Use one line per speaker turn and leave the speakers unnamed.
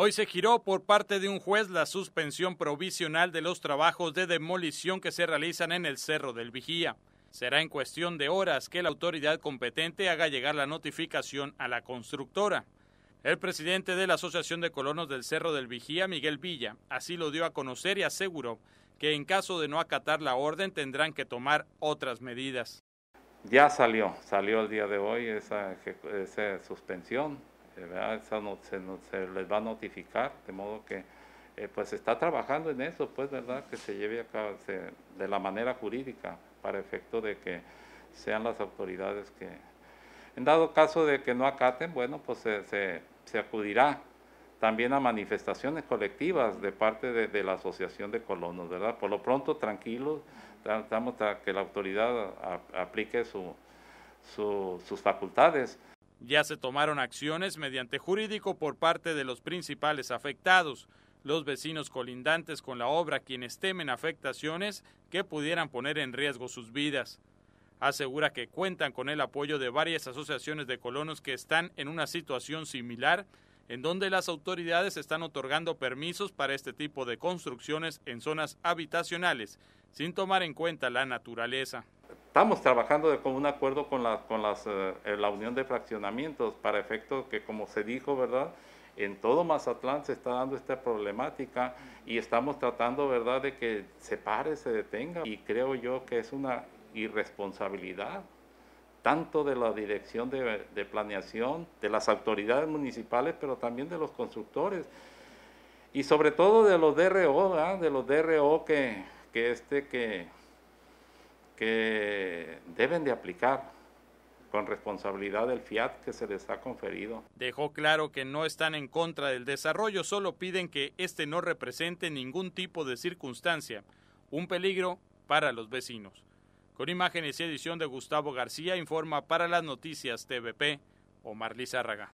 Hoy se giró por parte de un juez la suspensión provisional de los trabajos de demolición que se realizan en el Cerro del Vigía. Será en cuestión de horas que la autoridad competente haga llegar la notificación a la constructora. El presidente de la Asociación de Colonos del Cerro del Vigía, Miguel Villa, así lo dio a conocer y aseguró que en caso de no acatar la orden tendrán que tomar otras medidas.
Ya salió, salió el día de hoy esa, suspensión este, se, les va a notificar, de modo que eh, pues está trabajando en eso, pues, ¿verdad? Que se lleve a cabo de la manera jurídica para efecto de que sean las autoridades que, en dado caso de que no acaten, bueno, pues se, acudirá también a manifestaciones colectivas de parte de, la Asociación de Colonos, ¿verdad? Por lo pronto, tranquilos, estamos a que la autoridad aplique sus facultades.
Ya se tomaron acciones mediante jurídico por parte de los principales afectados, los vecinos colindantes con la obra quienes temen afectaciones que pudieran poner en riesgo sus vidas. Asegura que cuentan con el apoyo de varias asociaciones de colonos que están en una situación similar, en donde las autoridades están otorgando permisos para este tipo de construcciones en zonas habitacionales, sin tomar en cuenta la naturaleza
estamos trabajando con un acuerdo con, la, con las, eh, eh, la unión de fraccionamientos para efectos que, como se dijo, ¿verdad? En todo Mazatlán se está dando esta problemática y estamos tratando, ¿verdad?, de que se pare, se detenga. Y creo yo que es una irresponsabilidad tanto de la dirección de, planeación, de las autoridades municipales, pero también de los constructores. Y sobre todo de los DRO, de los DRO que, que, este, que, que deben de aplicar con responsabilidad del fiat que se les ha conferido.
Dejó claro que no están en contra del desarrollo, solo piden que este no represente ningún tipo de circunstancia, un peligro para los vecinos. Con imágenes y edición de Gustavo García, informa para las noticias TVP Omar Lizárraga.